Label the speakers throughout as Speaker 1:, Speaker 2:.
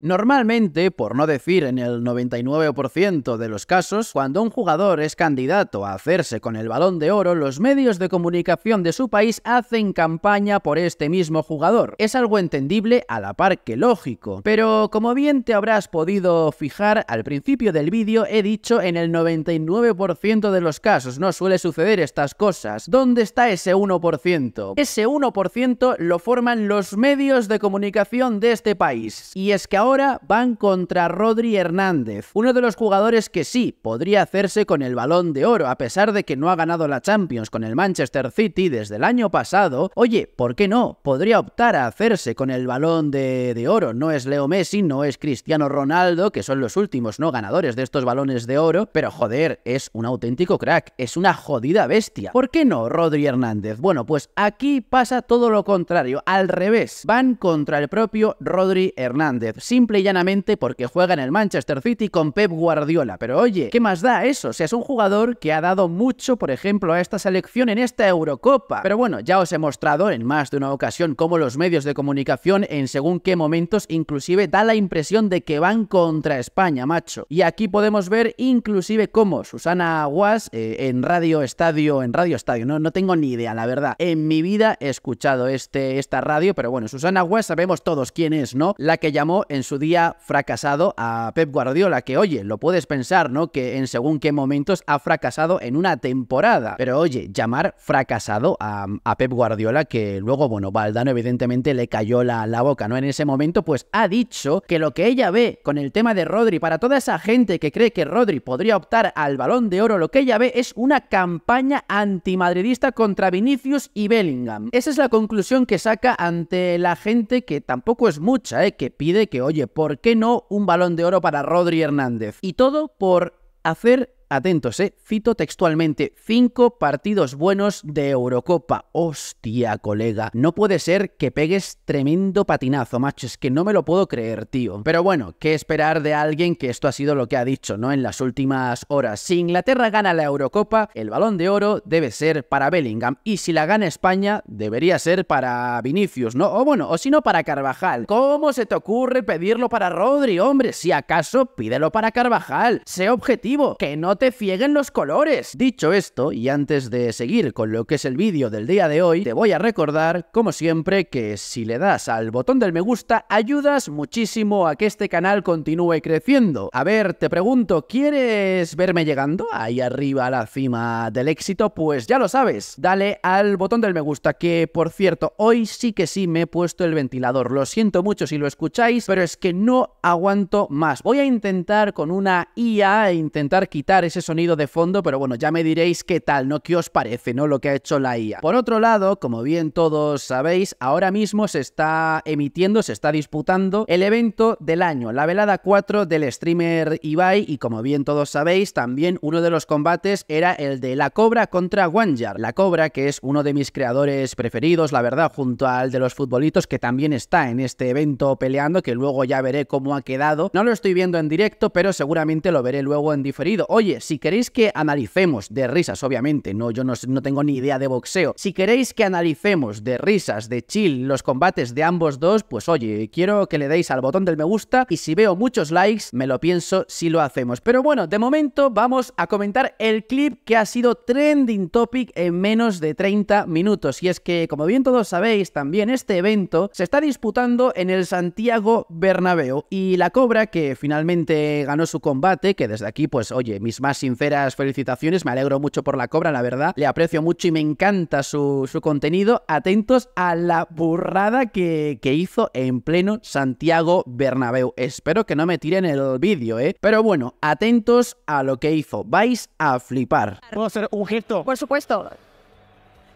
Speaker 1: Normalmente, por no decir en el 99% de los casos, cuando un jugador es candidato a hacerse con el balón de oro, los medios de comunicación de su país hacen campaña por este mismo jugador. Es algo entendible a la par que lógico, pero como bien te habrás podido fijar, al principio del vídeo he dicho en el 99% de los casos no suele suceder estas cosas. ¿Dónde está ese 1%? Ese 1% lo forman los medios de comunicación de este país. Y es que ahora ahora van contra Rodri Hernández, uno de los jugadores que sí podría hacerse con el balón de oro, a pesar de que no ha ganado la Champions con el Manchester City desde el año pasado. Oye, ¿por qué no? Podría optar a hacerse con el balón de, oro. No es Leo Messi, no es Cristiano Ronaldo, que son los últimos no ganadores de estos balones de oro, pero joder, es un auténtico crack, es una jodida bestia. ¿Por qué no Rodri Hernández? Bueno, pues aquí pasa todo lo contrario, al revés, van contra el propio Rodri Hernández simple y llanamente porque juega en el Manchester City con Pep Guardiola. Pero oye, ¿qué más da eso? O sea, es un jugador que ha dado mucho, por ejemplo, a esta selección en esta Eurocopa. Pero bueno, ya os he mostrado en más de una ocasión cómo los medios de comunicación en según qué momentos inclusive da la impresión de que van contra España, macho. Y aquí podemos ver inclusive cómo Susana Aguas eh, en Radio Estadio, en Radio Estadio, no, no tengo ni idea, la verdad. En mi vida he escuchado este, esta radio, pero bueno, Susana Aguas sabemos todos quién es, ¿no? La que llamó en su día fracasado a Pep Guardiola, que oye, lo puedes pensar, ¿no? Que en según qué momentos ha fracasado en una temporada. Pero oye, llamar fracasado a, Pep Guardiola, que luego, bueno, Valdano evidentemente le cayó la, la boca, ¿no? En ese momento, pues ha dicho que lo que ella ve con el tema de Rodri, para toda esa gente que cree que Rodri podría optar al balón de oro, lo que ella ve es una campaña antimadridista contra Vinicius y Bellingham. Esa es la conclusión que saca ante la gente que tampoco es mucha, ¿eh? Que pide que, oye, ¿por qué no un balón de oro para Rodri Hernández? Y todo por hacer atentos, eh, cito textualmente, cinco partidos buenos de Eurocopa. Hostia, colega, no puede ser que pegues tremendo patinazo, macho, es que no me lo puedo creer, tío. Pero bueno, ¿qué esperar de alguien que esto ha sido lo que ha dicho, ¿no? En las últimas horas. Si Inglaterra gana la Eurocopa, el balón de oro debe ser para Bellingham. Y si la gana España, debería ser para Vinicius, ¿no? O bueno, o si no, para Carvajal. ¿Cómo se te ocurre pedirlo para Rodri, hombre? Si acaso, pídelo para Carvajal. Sé objetivo, que no te fieguen los colores. Dicho esto, y antes de seguir con lo que es el vídeo del día de hoy, te voy a recordar, como siempre, que si le das al botón del me gusta, ayudas muchísimo a que este canal continúe creciendo. A ver, te pregunto, ¿quieres verme llegando ahí arriba a la cima del éxito? Pues ya lo sabes, dale al botón del me gusta, que por cierto, hoy sí que sí me he puesto el ventilador. Lo siento mucho si lo escucháis, pero es que no aguanto más. Voy a intentar con una IA intentar quitar ese sonido de fondo, pero bueno, ya me diréis qué tal, ¿no? ¿Qué os parece, no? Lo que ha hecho la IA. Por otro lado, como bien todos sabéis, ahora mismo se está emitiendo, se está disputando el evento del año, la velada 4 del streamer Ibai, y como bien todos sabéis, también uno de los combates era el de la Cobra contra Wanjar. La Cobra, que es uno de mis creadores preferidos, la verdad, junto al de los futbolitos, que también está en este evento peleando, que luego ya veré cómo ha quedado. No lo estoy viendo en directo, pero seguramente lo veré luego en diferido. Oye, si queréis que analicemos de risas, obviamente, no, yo no, tengo ni idea de boxeo. Si queréis que analicemos de risas, de chill, los combates de ambos dos, pues oye, quiero que le deis al botón del me gusta y si veo muchos likes, me lo pienso si lo hacemos. Pero bueno, de momento vamos a comentar el clip que ha sido trending topic en menos de 30 minutos. Y es que, como bien todos sabéis, también este evento se está disputando en el Santiago Bernabéu y la Cobra, que finalmente ganó su combate, que desde aquí, pues oye, mis sinceras felicitaciones. Me alegro mucho por la cobra, la verdad. Le aprecio mucho y me encanta su, su contenido. Atentos a la burrada que, hizo en pleno Santiago Bernabéu. Espero que no me tiren el vídeo, ¿eh? Pero bueno, atentos a lo que hizo. Vais a flipar. ¿Puedo hacer un gesto? Por supuesto.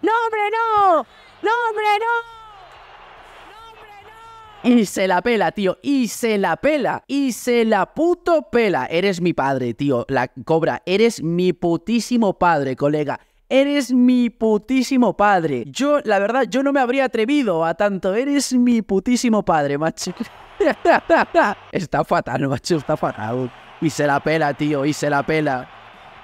Speaker 1: ¡No, hombre, no! ¡No, hombre, no! Y se la pela, tío. Y se la pela. Y se la puto pela. Eres mi padre, tío. La cobra. Eres mi putísimo padre, colega. Eres mi putísimo padre. Yo, la verdad, yo no me habría atrevido a tanto. Eres mi putísimo padre, macho. está fatal, macho. Está fatal. Y se la pela, tío. Y se la pela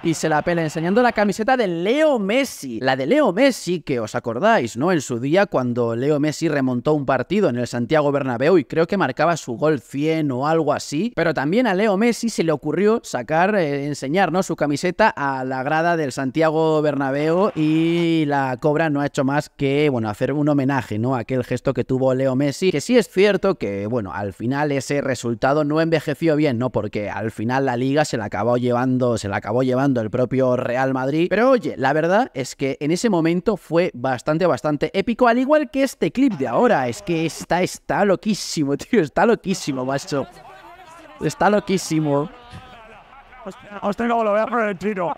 Speaker 1: y se la pela enseñando la camiseta de Leo Messi. La de Leo Messi, que os acordáis, ¿no? En su día cuando Leo Messi remontó un partido en el Santiago Bernabéu y creo que marcaba su gol 100 o algo así. Pero también a Leo Messi se le ocurrió sacar, eh, enseñar, ¿no? Su camiseta a la grada del Santiago Bernabéu y la cobra no ha hecho más que, bueno, hacer un homenaje, ¿no? aquel gesto que tuvo Leo Messi, que sí es cierto que, bueno, al final ese resultado no envejeció bien, ¿no? Porque al final la liga se la acabó llevando, se la acabó llevando el propio Real Madrid. Pero oye, la verdad es que en ese momento fue bastante, bastante épico, al igual que este clip de ahora. Es que está, está loquísimo, tío, está loquísimo, macho. Está loquísimo. Hostia, como lo vea Florentino.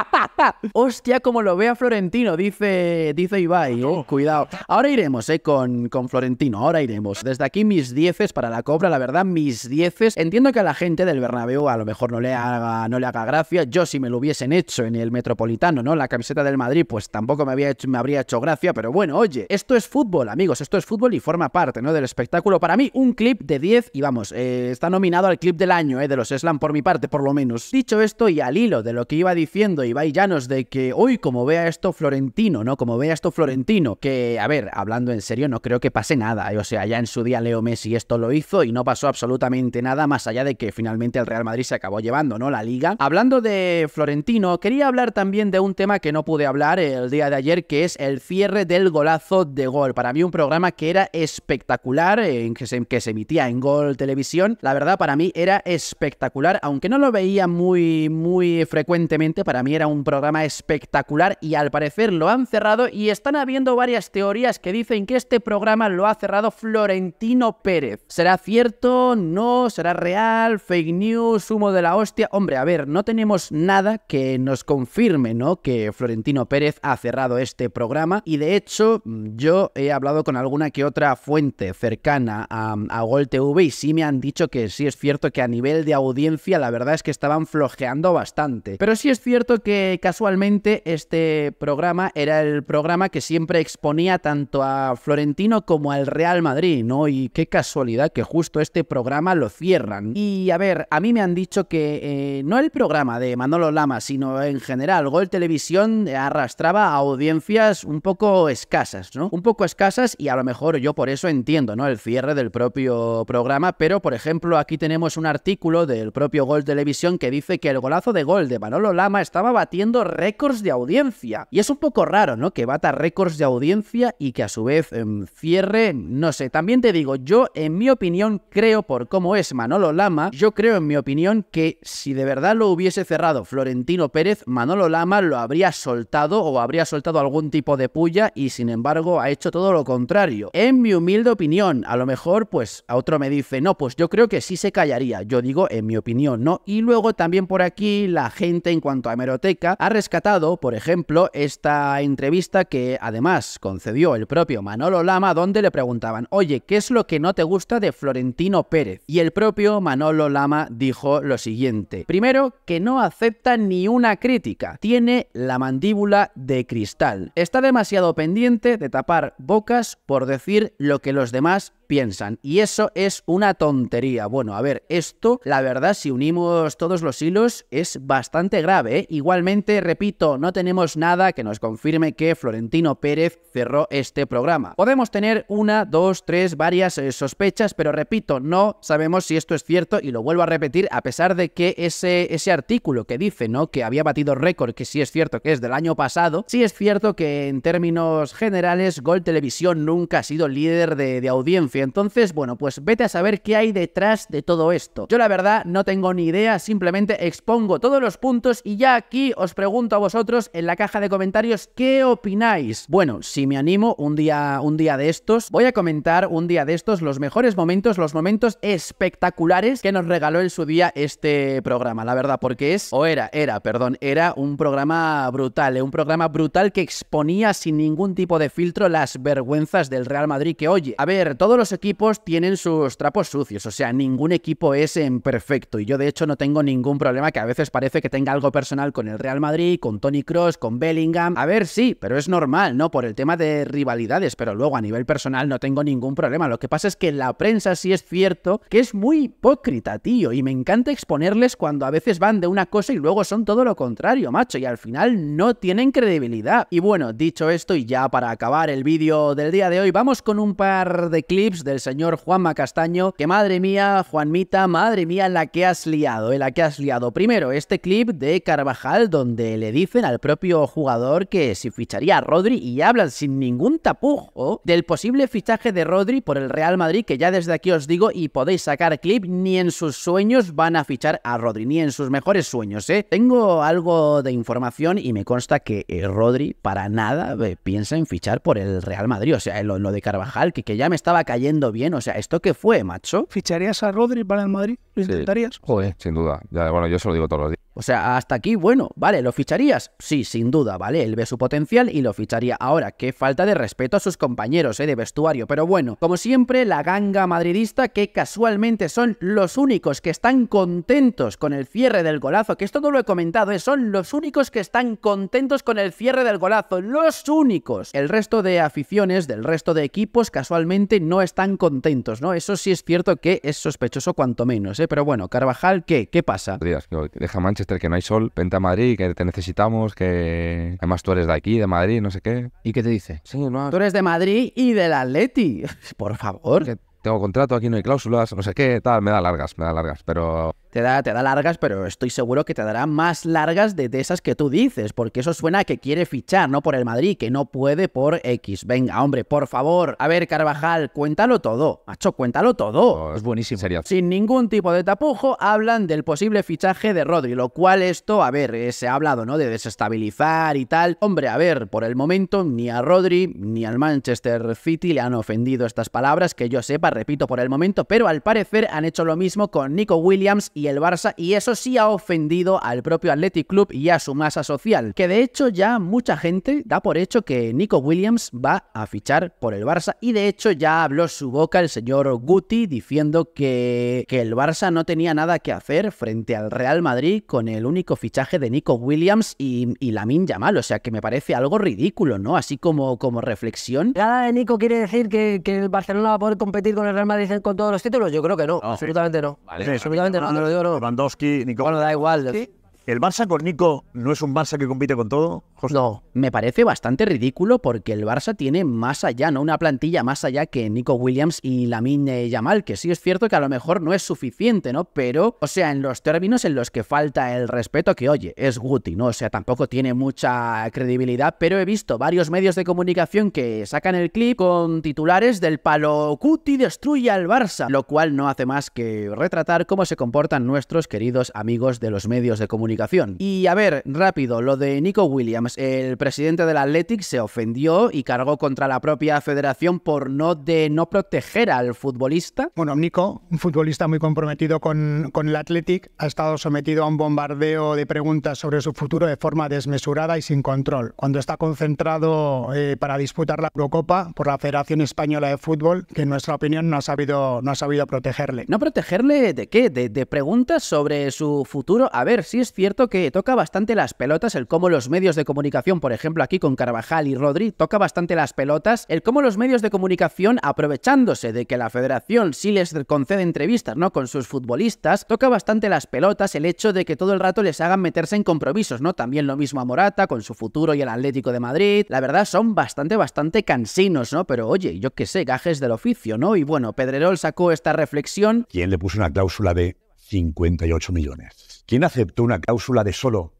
Speaker 1: hostia, como lo vea Florentino, dice, dice Ibai. Eh, cuidado. Ahora iremos eh, con, Florentino, ahora iremos. Desde aquí mis dieces para la cobra, la verdad, mis dieces. Entiendo que a la gente del Bernabéu a lo mejor no le haga, no le haga gracia. Yo si me lo hubiesen hecho en el Metropolitano, ¿no? La camiseta del Madrid, pues tampoco me, había hecho, me habría hecho gracia, pero bueno, oye, esto es fútbol, amigos, esto es fútbol y forma parte, ¿no? Del espectáculo. Para mí, un clip de 10 y vamos, eh, está nominado al clip del año, ¿eh? De los Slam por mi parte, por lo menos. Dicho esto, y al hilo de lo que iba diciendo Ibai Llanos de que, hoy como vea esto Florentino, ¿no? Como vea esto Florentino, que, a ver, hablando en serio, no creo que pase nada. ¿eh? O sea, ya en su día Leo Messi esto lo hizo y no pasó absolutamente nada más allá de que finalmente el Real Madrid se acabó llevando, ¿no? La liga. Hablando de Florentino, quería hablar también de un tema que no pude hablar el día de ayer, que es el cierre del golazo de gol. Para mí un programa que era espectacular, en que, que se emitía en Gol Televisión. La verdad, para mí era espectacular, aunque no lo veía muy, muy frecuentemente. Para mí era un programa espectacular y al parecer lo han cerrado y están habiendo varias teorías que dicen que este programa lo ha cerrado Florentino Pérez. ¿Será cierto? ¿No? ¿Será real? ¿Fake news? ¿Humo de la hostia? Hombre, a ver, no tenemos nada que nos confirme, ¿no? Que Florentino Pérez ha cerrado este programa y de hecho yo he hablado con alguna que otra fuente cercana a, a Gol TV y sí me han dicho que sí es cierto que a nivel de audiencia la verdad es que está estaban flojeando bastante. Pero sí es cierto que casualmente este programa era el programa que siempre exponía tanto a Florentino como al Real Madrid, ¿no? Y qué casualidad que justo este programa lo cierran. Y a ver, a mí me han dicho que eh, no el programa de Manolo Lama, sino en general, Gol Televisión arrastraba a audiencias un poco escasas, ¿no? Un poco escasas y a lo mejor yo por eso entiendo, ¿no? El cierre del propio programa, pero por ejemplo aquí tenemos un artículo del propio Gol Televisión que dice que el golazo de gol de Manolo Lama estaba batiendo récords de audiencia. Y es un poco raro, ¿no? Que bata récords de audiencia y que a su vez em, cierre, no sé. También te digo, yo en mi opinión creo por cómo es Manolo Lama, yo creo en mi opinión que si de verdad lo hubiese cerrado Florentino Pérez, Manolo Lama lo habría soltado o habría soltado algún tipo de puya y sin embargo ha hecho todo lo contrario. En mi humilde opinión, a lo mejor pues a otro me dice, no, pues yo creo que sí se callaría. Yo digo en mi opinión, ¿no? Y luego también por aquí la gente en cuanto a meroteca ha rescatado, por ejemplo, esta entrevista que además concedió el propio Manolo Lama donde le preguntaban, oye, ¿qué es lo que no te gusta de Florentino Pérez? Y el propio Manolo Lama dijo lo siguiente, primero, que no acepta ni una crítica, tiene la mandíbula de cristal, está demasiado pendiente de tapar bocas por decir lo que los demás piensan, y eso es una tontería. Bueno, a ver, esto, la verdad, si unimos todos los hilos es bastante grave. ¿eh? Igualmente, repito, no tenemos nada que nos confirme que Florentino Pérez cerró este programa. Podemos tener una, dos, tres, varias eh, sospechas, pero repito, no sabemos si esto es cierto y lo vuelvo a repetir a pesar de que ese, ese artículo que dice, ¿no? Que había batido récord, que sí es cierto que es del año pasado, sí es cierto que en términos generales Gol Televisión nunca ha sido líder de, de audiencia. Entonces, bueno, pues vete a saber qué hay detrás de todo esto. Yo la verdad no tengo ni idea, simplemente expongo todos los puntos y ya aquí os pregunto a vosotros en la caja de comentarios qué opináis. Bueno, si me animo un día, un día de estos, voy a comentar un día de estos los mejores momentos, los momentos espectaculares que nos regaló en su día este programa, la verdad, porque es, o era, era, perdón, era un programa brutal, eh, un programa brutal que exponía sin ningún tipo de filtro las vergüenzas del Real Madrid que, oye, a ver, todos los equipos tienen sus trapos sucios, o sea, ningún equipo es en perfecto y yo de hecho no tengo ningún ningún problema, que a veces parece que tenga algo personal con el Real Madrid, con Tony Cross, con Bellingham. A ver, sí, pero es normal, ¿no? Por el tema de rivalidades, pero luego a nivel personal no tengo ningún problema. Lo que pasa es que la prensa sí es cierto que es muy hipócrita, tío, y me encanta exponerles cuando a veces van de una cosa y luego son todo lo contrario, macho, y al final no tienen credibilidad. Y bueno, dicho esto, y ya para acabar el vídeo del día de hoy, vamos con un par de clips del señor Juanma Castaño, que madre mía, Juanmita, madre mía, la que has liado, eh, la que has liado. Primero, este clip de Carvajal donde le dicen al propio jugador que si ficharía a Rodri y hablan sin ningún tapujo del posible fichaje de Rodri por el Real Madrid, que ya desde aquí os digo y podéis sacar clip, ni en sus sueños van a fichar a Rodri, ni en sus mejores sueños, ¿eh? Tengo algo de información y me consta que eh, Rodri para nada eh, piensa en fichar por el Real Madrid, o sea, lo, de Carvajal, que, que, ya me estaba cayendo bien, o sea, ¿esto qué fue, macho? ¿Ficharías a Rodri para el Madrid? ¿Lo intentarías? sin duda bueno, yo se lo digo todos los días. O sea, hasta aquí, bueno, vale, ¿lo ficharías? Sí, sin duda, ¿vale? Él ve su potencial y lo ficharía. Ahora, qué falta de respeto a sus compañeros, ¿eh? De vestuario. Pero bueno, como siempre, la ganga madridista, que casualmente son los únicos que están contentos con el cierre del golazo, que esto no lo he comentado, ¿eh? Son los únicos que están contentos con el cierre del golazo, los únicos. El resto de aficiones, del resto de equipos, casualmente no están contentos, ¿no? Eso sí es cierto que es sospechoso cuanto menos, ¿eh? Pero bueno, Carvajal, ¿qué? ¿Qué pasa? Deja Manchester que no hay sol, vente a Madrid, que te necesitamos, que además tú eres de aquí, de Madrid, no sé qué. ¿Y qué te dice? Sí, no. Tú eres de Madrid y del Atleti, por favor. tengo contrato, aquí no hay cláusulas, no sé qué, tal, me da largas, me da largas, pero te da, largas, pero estoy seguro que te dará más largas de, de esas que tú dices, porque eso suena a que quiere fichar, no por el Madrid, que no puede por X. Venga, hombre, por favor. A ver, Carvajal, cuéntalo todo. Macho, cuéntalo todo. Oh, es buenísimo. Serio. Sin ningún tipo de tapujo, hablan del posible fichaje de Rodri, lo cual esto, a ver, eh, se ha hablado, ¿no? De desestabilizar y tal. Hombre, a ver, por el momento, ni a Rodri ni al Manchester City le han ofendido estas palabras, que yo sepa, repito, por el momento, pero al parecer han hecho lo mismo con Nico Williams y el Barça y eso sí ha ofendido al propio Athletic Club y a su masa social, que de hecho ya mucha gente da por hecho que Nico Williams va a fichar por el Barça y de hecho ya habló su boca el señor Guti diciendo que, que el Barça no tenía nada que hacer frente al Real Madrid con el único fichaje de Nico Williams y, la Lamin Mal o sea que me parece algo ridículo, ¿no? Así como, como reflexión. Nada de Nico quiere decir que, el Barcelona va a poder competir con el Real Madrid con todos los títulos, yo creo que no, absolutamente no. absolutamente no Lewandowski, Nicolás. Bueno, da igual. ¿Sí? ¿El Barça con Nico no es un Barça que compite con todo? No, me parece bastante ridículo porque el Barça tiene más allá, ¿no? Una plantilla más allá que Nico Williams y Lamine Yamal, que sí es cierto que a lo mejor no es suficiente, ¿no? Pero, o sea, en los términos en los que falta el respeto, que oye, es Guti, ¿no? O sea, tampoco tiene mucha credibilidad, pero he visto varios medios de comunicación que sacan el clip con titulares del palo Guti destruye al Barça, lo cual no hace más que retratar cómo se comportan nuestros queridos amigos de los medios de comunicación y a ver, rápido, lo de Nico Williams. El presidente del Athletic se ofendió y cargó contra la propia federación por no de no proteger al futbolista. Bueno, Nico, un futbolista muy comprometido con, con el Athletic, ha estado sometido a un bombardeo de preguntas sobre su futuro de forma desmesurada y sin control. Cuando está concentrado eh, para disputar la Eurocopa por la Federación Española de Fútbol, que en nuestra opinión no ha sabido, no ha sabido protegerle. ¿No protegerle de qué? de, preguntas sobre su futuro. A ver, si es cierto cierto que toca bastante las pelotas el cómo los medios de comunicación, por ejemplo aquí con Carvajal y Rodri, toca bastante las pelotas el cómo los medios de comunicación, aprovechándose de que la federación sí les concede entrevistas ¿no? con sus futbolistas, toca bastante las pelotas el hecho de que todo el rato les hagan meterse en compromisos, ¿no? También lo mismo a Morata con su futuro y el Atlético de Madrid. La verdad son bastante, bastante cansinos, ¿no? Pero oye, yo qué sé, gajes del oficio, ¿no? Y bueno, Pedrerol sacó esta reflexión. ¿Quién le puso una cláusula de 58 millones. ¿Quién aceptó una cláusula de solo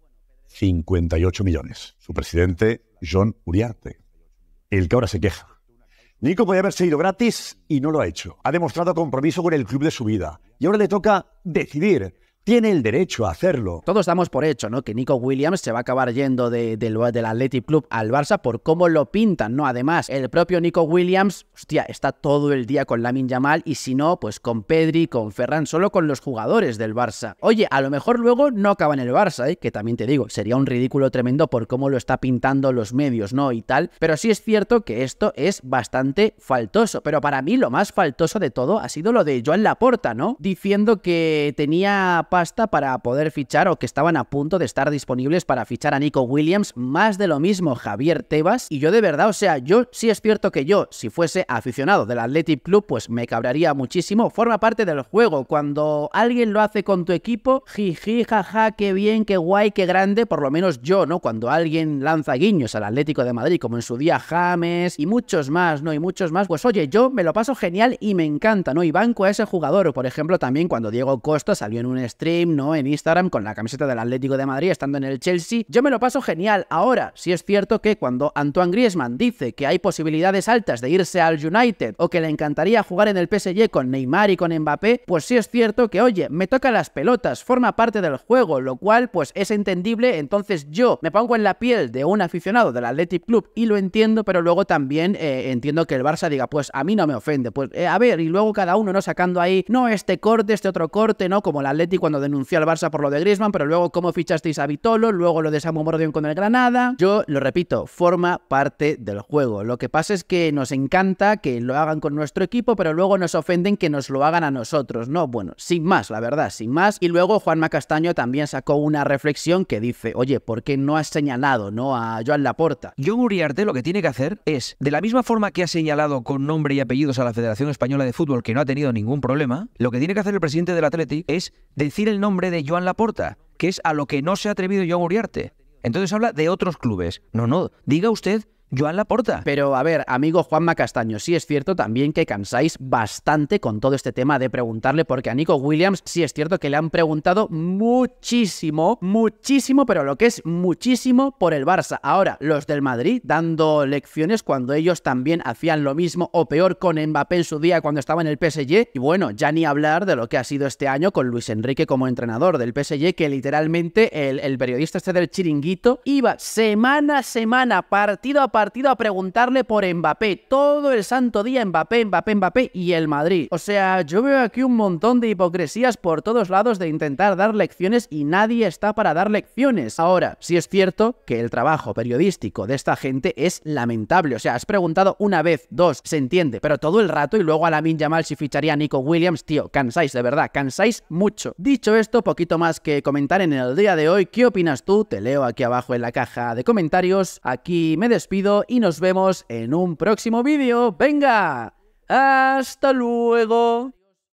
Speaker 1: 58 millones? Su presidente, John Uriarte. El que ahora se queja. Nico podía haberse ido gratis y no lo ha hecho. Ha demostrado compromiso con el club de su vida. Y ahora le toca decidir tiene el derecho a hacerlo. Todos damos por hecho, ¿no? Que Nico Williams se va a acabar yendo del, del Athletic Club al Barça por cómo lo pintan, ¿no? Además, el propio Nico Williams, hostia, está todo el día con Lamin Yamal y si no, pues con Pedri, con Ferran, solo con los jugadores del Barça. Oye, a lo mejor luego no acaba en el Barça, ¿eh? Que también te digo, sería un ridículo tremendo por cómo lo está pintando los medios, ¿no? Y tal. Pero sí es cierto que esto es bastante faltoso. Pero para mí lo más faltoso de todo ha sido lo de Joan Laporta, ¿no? Diciendo que tenía basta para poder fichar o que estaban a punto de estar disponibles para fichar a Nico Williams, más de lo mismo Javier Tebas. Y yo de verdad, o sea, yo sí es cierto que yo, si fuese aficionado del Athletic Club, pues me cabraría muchísimo. Forma parte del juego. Cuando alguien lo hace con tu equipo, jiji, jaja, qué bien, qué guay, qué grande, por lo menos yo, ¿no? Cuando alguien lanza guiños al Atlético de Madrid, como en su día James y muchos más, ¿no? Y muchos más, pues oye, yo me lo paso genial y me encanta, ¿no? Y banco a ese jugador, o por ejemplo, también cuando Diego Costa salió en un stream ¿no? En Instagram con la camiseta del Atlético de Madrid estando en el Chelsea. Yo me lo paso genial. Ahora, si es cierto que cuando Antoine Griezmann dice que hay posibilidades altas de irse al United o que le encantaría jugar en el PSG con Neymar y con Mbappé, pues sí es cierto que, oye, me toca las pelotas, forma parte del juego, lo cual pues es entendible, entonces yo me pongo en la piel de un aficionado del Athletic Club y lo entiendo, pero luego también eh, entiendo que el Barça diga, pues a mí no me ofende, pues eh, a ver, y luego cada uno, ¿no? Sacando ahí, no, este corte, este otro corte, ¿no? Como el Atlético cuando denunciar denunció al Barça por lo de Griezmann, pero luego cómo fichasteis a Vitolo, luego lo de Samu con el Granada. Yo lo repito, forma parte del juego. Lo que pasa es que nos encanta que lo hagan con nuestro equipo, pero luego nos ofenden que nos lo hagan a nosotros, ¿no? Bueno, sin más, la verdad, sin más. Y luego Juanma Castaño también sacó una reflexión que dice, oye, ¿por qué no has señalado, no, a Joan Laporta? John Uriarte lo que tiene que hacer es, de la misma forma que ha señalado con nombre y apellidos a la Federación Española de Fútbol que no ha tenido ningún problema, lo que tiene que hacer el presidente del Atlético es decir el nombre de Joan Laporta, que es a lo que no se ha atrevido Joan Uriarte. Entonces habla de otros clubes. No, no, diga usted la porta. Pero a ver, amigo Juanma Castaño, sí es cierto también que cansáis bastante con todo este tema de preguntarle, porque a Nico Williams sí es cierto que le han preguntado muchísimo, muchísimo, pero lo que es muchísimo por el Barça. Ahora, los del Madrid dando lecciones cuando ellos también hacían lo mismo o peor con Mbappé en su día cuando estaba en el PSG. Y bueno, ya ni hablar de lo que ha sido este año con Luis Enrique como entrenador del PSG, que literalmente el, el periodista este del chiringuito iba semana a semana, partido a partido, partido a preguntarle por Mbappé. Todo el santo día Mbappé, Mbappé, Mbappé y el Madrid. O sea, yo veo aquí un montón de hipocresías por todos lados de intentar dar lecciones y nadie está para dar lecciones. Ahora, si es cierto que el trabajo periodístico de esta gente es lamentable. O sea, has preguntado una vez, dos, se entiende, pero todo el rato y luego a la Min mal si ficharía a Nico Williams, tío, cansáis de verdad, cansáis mucho. Dicho esto, poquito más que comentar en el día de hoy. ¿Qué opinas tú? Te leo aquí abajo en la caja de comentarios. Aquí me despido y nos vemos en un próximo vídeo. ¡Venga! ¡Hasta luego!